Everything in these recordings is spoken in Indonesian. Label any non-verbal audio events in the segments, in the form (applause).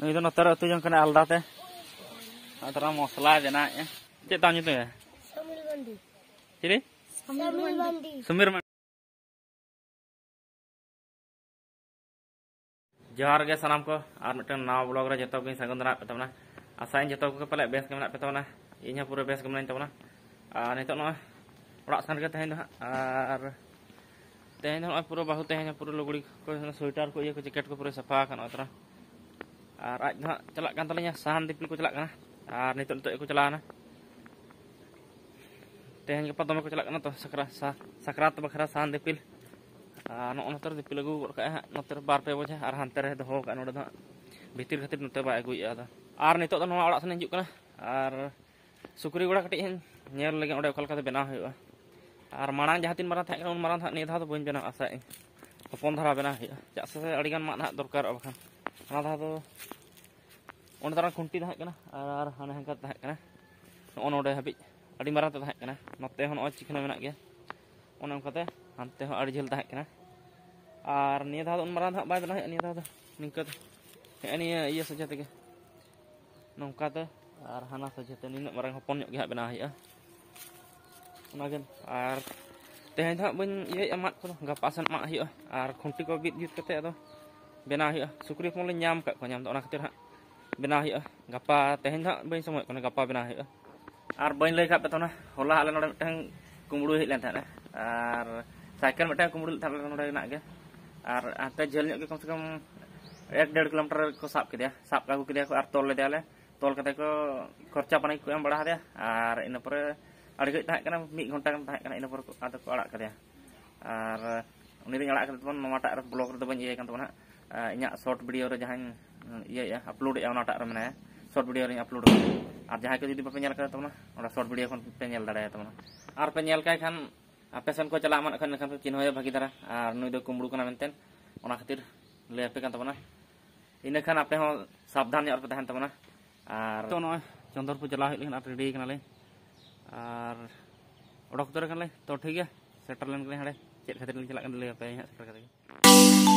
नहीं तो नतर अतु जन कने अलदा ते अतरा समीर जोहार गे को और नवा ब्लॉग रे सगन दना पेतना आशा जो पाले बेस के मना इन पूरा बेस के मना तबना सन के और तेज पूरा बहुत तेज पूरा लुगड़ी को स्वेटर को ये को जैकेट को पूरा साफा कन Arak ah, nah, celak kantornya, santai pilih kucelak kan? Ar nih tuh aku celak nah. Ah, Teh hanya kepala tombak kucelak kan atau sakra sa sakra atau bakra santai pilih. Ar nonton nonton di pilih gue kayak nonton bar pe bocah ar hunter ya tuh kan udah tuh. Bitir katir nonton bar gue tuh. Ar nih nongol orang seneng juga nah. Ar syukuri gue kati nyer lagi udah kalau kata ah, benar ya. Ar mana aja hatin marah tak kan? Marah tak nih tuh tuh bukan benar asa. Kepon terapi nah ya. Jasa saya adegan mana dorkar apa kan? ᱚᱱᱟ ᱰᱟᱦᱟᱨ ᱫᱚ ᱚᱸᱰᱮ ᱫᱚ ᱠᱷᱩᱱᱴᱤ ᱛᱟᱦᱮᱸ ᱠᱟᱱᱟ ᱟᱨ ᱦᱟᱱᱮ ᱦᱟᱱᱠᱟ ᱛᱟᱦᱮᱸ ᱠᱟᱱᱟ ᱱᱚᱜᱼᱚ ᱱᱚᱰᱮ ᱦᱟᱹᱵᱤᱡ ᱟᱹᱰᱤ ᱢᱟᱨᱟᱝ ᱛᱮ ᱛᱟᱦᱮᱸ ᱠᱟᱱᱟ ᱱᱚᱛᱮ ᱦᱚᱸ ᱱᱚᱜᱼᱚᱭ ᱪᱤᱠᱷᱱᱟᱹ ᱢᱮᱱᱟᱜ ᱜᱮᱭᱟ ᱚᱱᱮ ᱚᱱᱠᱟᱛᱮ ᱦᱟᱱᱛᱮ ᱦᱚᱸ ᱟᱹᱰᱤ ᱡᱷᱟᱹᱞ ᱛᱟᱦᱮᱸ ᱠᱟᱱᱟ ᱟᱨ ᱱᱤᱭᱟᱹ ᱫᱷᱟᱣ ᱫᱚ ᱩᱱ ᱢᱟᱨᱟᱝ ᱫᱚ ᱦᱟᱸᱜ ᱵᱟᱭ ᱵᱮᱱᱟᱣ ᱦᱩᱭᱩᱜᱼᱟ ᱱᱤᱭᱟᱹ ᱫᱷᱟᱣ ᱫᱚ ᱱᱤᱝᱠᱟᱹ ᱫᱚ ᱦᱮᱸᱜᱼᱮ ᱱᱤᱭᱟᱹ ᱤᱭᱟᱹ ᱥᱚᱡᱷᱮ ᱛᱮᱜᱮ ᱱᱚᱝᱠᱟᱛᱮ ᱟᱨ ᱦᱟᱱᱟ ᱥᱚᱡᱷᱮᱛᱮ ᱱᱤᱱᱟᱹᱜ ᱢᱟᱨᱟᱝ ᱦᱚᱯᱚᱱ ᱧᱚᱜ ᱜᱮ ᱦᱟᱸᱜ ᱵᱮᱱᱟᱣ ᱦᱩᱭᱩᱜᱼᱟ ᱚᱱᱟᱜᱮ ᱟᱨ ᱛᱮᱦᱮᱧ ᱫᱚ ᱦᱟᱸᱜ ᱵᱟᱹᱧ ᱤᱭᱟᱹᱭᱮᱫᱼᱟ ᱢᱟᱜ ᱠᱚᱫᱚ ᱜᱟᱯᱟ ᱥᱮᱱ ᱢᱟᱜ ᱦᱩᱭᱩᱜᱼᱟ ᱟᱨ ᱠᱷᱩᱱᱴᱤ ᱠᱚ ᱵᱤᱫ ᱡᱩᱛ ᱠᱟᱛᱮ ᱟᱫᱚ benahi ah sukri pun lenyam kat konyam tak nak ketir ha benahi ah gapa tehen ha bain semua kena gapa benahi ah ar bain le kat betona hola ala nore tang kumuru hit lan thana eh. ar cycle mata kumuru thar lan nore nak ge ar jel nyok ke kam sekam kam 1.5 kilometer ko sap kedia sap ke kedia ko ar tol le dia le tol kata ko korca panai ko yang bada dia ar ina pore ada ke tak kena mik kontak tak kena ina pore ada ko ke kedia ar ini tinggal akan teman mematak blok teman iya kan teman ᱤᱧᱟᱹᱜ short video ᱨᱮ ᱡᱟᱦᱟᱸᱧ ᱤᱭᱟᱹᱭᱟ ᱟᱯᱞᱳᱰᱮᱜᱼᱟ ᱚᱱᱟᱴᱟᱜ ᱨᱮ ᱢᱮᱱᱟᱭᱟ short video ᱨᱮᱧ ᱟᱯᱞᱳᱰ ᱠᱟᱫᱟ ᱟᱨ ᱡᱟᱦᱟᱸᱭ ᱠᱚ ᱡᱩᱫᱤ ᱵᱟᱯᱮ ᱧᱮᱞ ᱠᱟᱫᱟ ᱛᱟᱵᱚᱱᱟ ᱚᱱᱟ ᱥᱚᱨᱴ ᱵᱷᱤᱰᱤᱭᱳ ᱠᱷᱚᱱ ᱯᱮ ᱧᱮᱞ ᱫᱟᱲᱮᱭᱟᱜ ᱛᱟᱵᱚᱱᱟ ᱟᱨ ᱯᱮ ᱧᱮᱞ ᱠᱟᱭ ᱠᱷᱟᱱ ᱟᱯᱮ ᱥᱮᱱ ᱠᱚ ᱪᱟᱞᱟᱜ ᱢᱟᱱᱮ ᱠᱷᱟᱱ ᱮᱱᱠᱷᱟᱱ ᱯᱮ ᱪᱤᱱᱦᱟᱹᱣᱮᱭᱟ ᱵᱷᱟᱹᱜᱤ ᱫᱷᱟᱨᱟ ᱟᱨ ᱱᱩᱭ ᱫᱚ ᱠᱩᱢᱵᱽᱲᱩ ᱠᱟᱱᱟ ᱢᱮᱱᱛᱮ ᱚᱱᱟ ᱠᱷᱟᱹᱛᱤᱨ ᱞᱟᱹᱭᱟᱯᱮ ᱠᱟᱱ ᱛᱟᱵᱚᱱᱟ ᱤᱱᱟᱹ ᱠᱷᱟᱱ ᱟᱯᱮ ᱦᱚᱸ ᱥᱟᱵᱫᱷᱟᱱ ᱧᱚᱜ ᱨᱮᱯᱮ ᱛᱟᱦᱮᱱ ᱛᱟᱵᱚᱱᱟ ᱟᱨ ᱛᱚ ᱱᱚᱜᱼᱚᱭ ᱪᱚᱱᱫᱚᱨᱯᱩᱨ ᱪᱟᱞᱟᱣ ᱦᱮᱡ ᱞᱮᱱᱠᱷᱟᱱ ᱟᱨ ᱨᱮᱰᱤ ᱠᱟᱱᱟᱞᱮ ᱟᱨ ᱚᱰᱚᱠ ᱩᱛᱟᱹᱨ ᱠᱟᱱᱟᱞᱮ ᱛᱚ ᱴᱷᱤᱠ ᱜᱮᱭᱟ ᱥᱮᱴᱮᱨ ᱞᱮᱱ ᱠᱟᱹᱞᱤᱧ ᱦᱟᱸᱰᱮ ᱪᱮᱫ ᱠᱷᱟᱹᱛᱤᱨ ᱞᱤᱧ ᱪᱟᱞᱟᱜ ᱠᱟᱱᱟ ᱞᱟᱹᱭᱟᱯᱮ ᱦᱟᱸᱜ ᱥᱮᱴᱮᱨ ᱠᱟᱛᱮ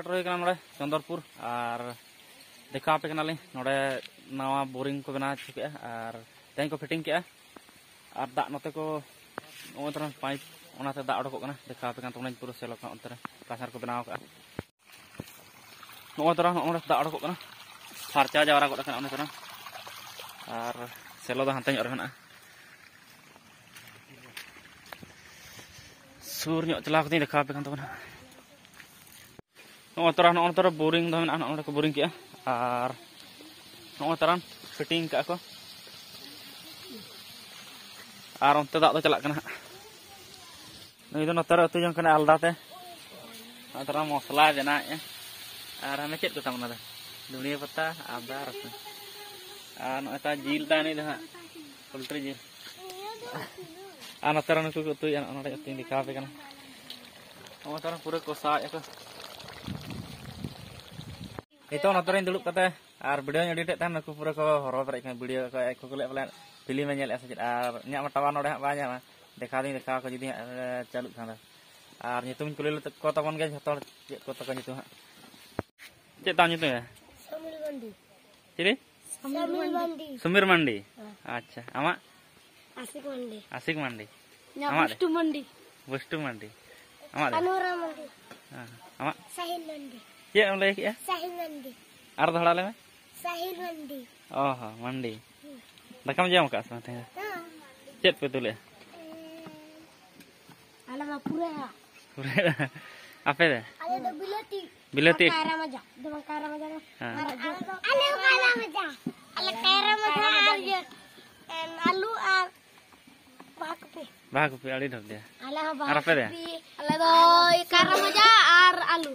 सेटर होना ना चंदरपुर और देखा पे ना नोड़े नवा बोरिंग को बना चुके और तेज को फिटिंग के और दा नोते को पाइप उनाते दा उड़क देखा पे तब पूरा सेलो कासार को बना नोरा दा उड़क फारचा जवरा गदा और सेलो दा हाथ रहा सुर देखा पे तब Nongotoran nongotor boring tuh anak nongotor ke boring ya. Ar nongotoran fitting kak aku. Ar nongotor tak tuh celak kena. Nah itu nongotor itu yang kena alda teh. Nongotor mau selai jenah ya. Ar anak cek tuh sama nada. Dunia peta abar. Ar nongotor jil tuh ini tuh. Kultri jil. Anak terang itu tuh yang anak-anak yang di kafe kan. Nongotoran pura kosa ya kok itu notorin dulu kata ar beliau yang dek tan aku pura kau horor terik kan beliau kau aku kulit pelan pilih menyel ya, saja ar nyak matawan oleh banyak mah dekat ini dekat aku jadi jaluk sana ar nyitum kulit kau tawon kan kau ko tekan itu ha cek tahun itu ya sambil mandi jadi sambil mandi sumir mandi acha ama asik mandi asik mandi nyak bustu mandi bustu mandi ama panorama mandi ama ah. sahil mandi Ya, mulai ya. Sahil mandi. Ardo ya? Sahil mandi. Oh, oh mandi. Dekam jam kak sebentar. matanya mandi. betul ya. Eh, alam apura ya. Apura ya. Apa ya? (laughs) Ada bilati. Bilati. Kaya ramaja. Dengan kaya ramaja. Ada ah. kaya ramaja. Ada kaya ramaja. alih dong dia. Alhamdulillah. Alhamdulillah. Alah doi kaya ramaja ar alu.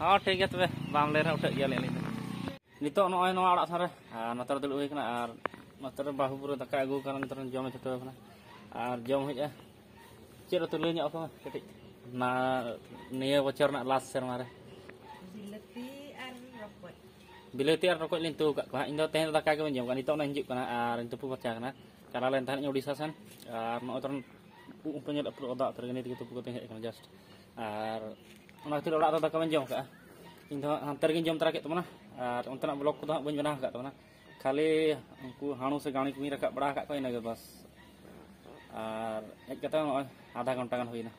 motor Motor tuh tuh. tuh bahu kan, ar mana tu dolak tak kawan jom ka ing do hantar gin jom terakhir tu mana ar ah, unta nak blok tu hak bun banah ka tu kali aku hanu se gani kuing rakak bada ka ko ina ge bas ar ah, ek kata ada ghanta gan hoina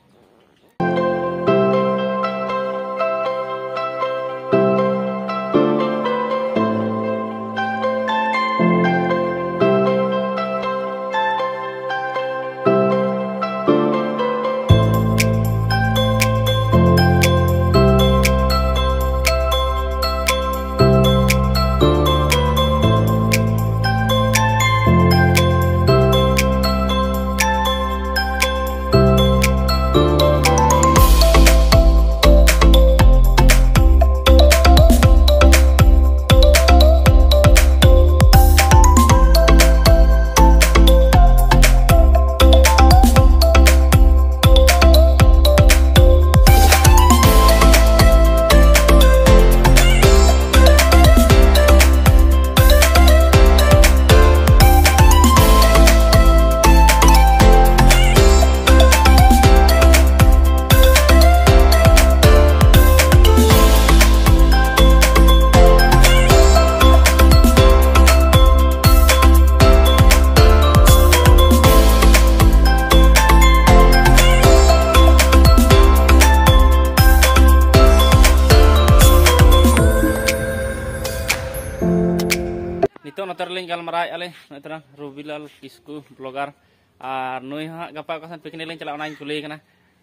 nito noter kalau meraih ale noteran nah, nah, rubilal kisku blogger ah, ah, ya, ah, iya, iya, iya. ar noi ha gapa kasan pikni ling chala onai kuli kana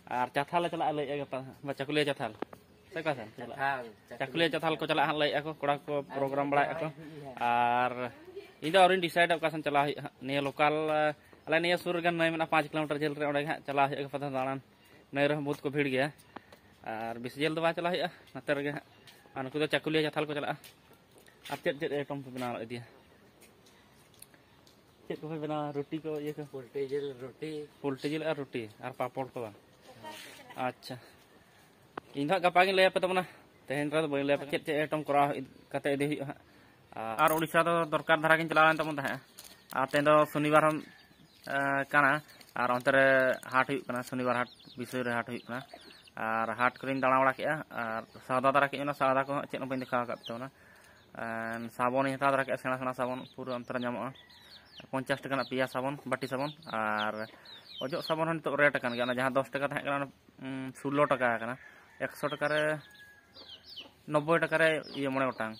ar chathal chala ale ya gapa bacha kuli chathal sai kasan chathal chakuli chathal ko chala han lai ako kora ko program bla ako ar inda orin decide kasan chala ne lokal ale ne surgan nai mana 5 km jel re onai chala ya gapa thanan nai ra bahut ko bhid gaya ar bis jel dwa chala ya noter ge ya. anku da chakuli chathal ko chala ya, ap chat chat ekam bina la dia ᱪᱮᱫ ᱠᱚᱯᱮ ᱵᱮᱱᱟᱣᱟ ᱨᱩᱴᱤ ᱠᱚ ᱤᱭᱟᱹ ᱠᱚ ᱯᱳᱞᱴᱨᱤ ᱡᱤᱞ ᱨᱩᱴᱤ ᱯᱳᱞᱴᱨᱤ ᱡᱤᱞ ᱟᱨ ᱨᱩᱴᱤ ᱟᱨ ᱯᱟᱯᱚᱲ ᱠᱚ ᱵᱟᱝ ᱟᱪᱪᱷᱟ ᱤᱧ ᱫᱚ ᱦᱟᱸᱜ ᱜᱟᱯᱟ ᱜᱤᱧ ᱞᱟᱹᱭᱟᱯᱮ ᱛᱟᱵᱚᱱᱟ ᱛᱮᱦᱮᱧ ᱨᱮᱫᱚ ᱵᱟᱹᱧ ᱞᱟᱹᱭᱟᱯᱮ ᱪᱮᱫ ᱪᱮᱫ ᱟᱭᱴᱚᱢ ᱠᱚᱨᱟᱣ ᱠᱟᱛᱮ ᱤᱫᱤ ᱦᱩᱭᱩᱜᱼᱟ ᱦᱟᱸᱜ ᱟᱨ ᱩᱲᱤᱥᱥᱟ ᱫᱚ ᱫᱚᱨᱠᱟᱨ ᱫᱷᱟᱨᱟ ᱜᱤᱧ ᱪᱟᱞᱟᱣ ᱞᱮᱱ ᱛᱟᱵᱚᱱ ᱛᱟᱦᱮᱸᱜᱼᱟ ᱟᱨ ᱛᱮᱦᱮᱧ ᱫᱚ ᱥᱚᱱᱤᱵᱟᱨ ᱦᱚᱸ ᱠᱟᱱᱟ ᱟᱨ ᱚᱱᱛᱮ ᱨᱮ ᱦᱟᱴ ᱦᱩᱭᱩᱜ ᱠᱟᱱᱟ ᱥᱚᱱᱤᱵᱟᱨ ᱦᱟᱴ ᱵᱤᱥᱚᱭ ᱨᱮ ᱦᱟᱴ ᱦᱩᱭᱩᱜ ᱠᱟᱱᱟ ᱟᱨ ᱦᱟᱴ ᱠᱚᱨᱮᱧ ᱫᱟᱬᱟ ᱵᱟᱲᱟ ᱠᱮᱜᱼᱟ ᱟᱨ ᱥᱟᱣᱫᱟ ᱫᱟᱨᱟ ᱠᱮᱜᱼᱟ ᱚᱱᱟ ᱥᱟᱣᱫᱟ ᱠᱚᱦᱚᱸ ᱪᱮᱫ ᱦᱚᱸ ᱵᱟᱹᱧ ᱫᱮᱠᱷᱟᱣ ᱟᱠᱟᱫ ᱛᱟᱵᱚᱱᱟ ᱥᱟᱵᱚᱱᱤᱧ ᱦᱟᱛᱟᱣ ᱫᱟᱨᱟ ᱠᱮᱜᱼᱟ ᱥᱮᱬᱟ ᱥᱮᱬᱟ ᱥᱟᱵᱚᱱ ᱯᱩᱨᱟᱹ ᱚᱱᱛᱮ ᱨᱮ ᱧᱟᱢᱚᱜᱼᱟ पंचाश टकान पिया सबन बाटी सबन और अजो सबन हम रेट जहाँ दस टाक थे षोलो टाक एकश ट नब्बे टकर मे गटांग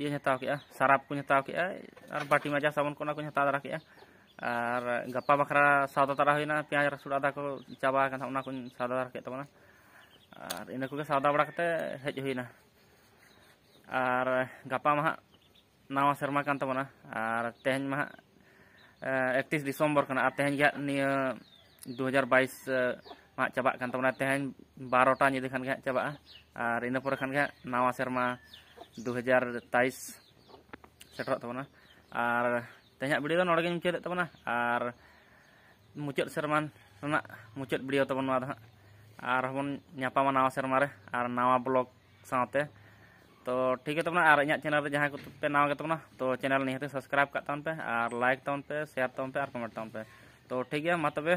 ये हेतव के सराब को हत्या के बाटी माजा सबन को हत दारा के और गपा बखरा सौदा तारा होना पिंज रसूड आदा को चाबाक सौदा दारा के इनको सौदा बड़ा हेज होना और गपा महा नवा सरमा कान तबना और तेज मा इकतीस दिसम्बर कना तेज निया दो मा चाबा कान तेज बारोटा निदे खान गया चाबा और इन खान गया नवा सरमा दो तेईस सेटर तबना और तेज भिडियो नागे मुचाद तबना और मुचाद सरमा मुचाद वीडियो तबन और हम नवा सरमा और नवा ब्लग साथ तो ठीक है तब तो और इन चैनल जहाँ को पे नाव तब तो चैनल निहते सब्सक्राइब कर तब पे और लाइक तब तो पे शेयर तब तो पे और कमेंट तब पे तो ठीक है मा तब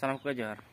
सामान को जोहर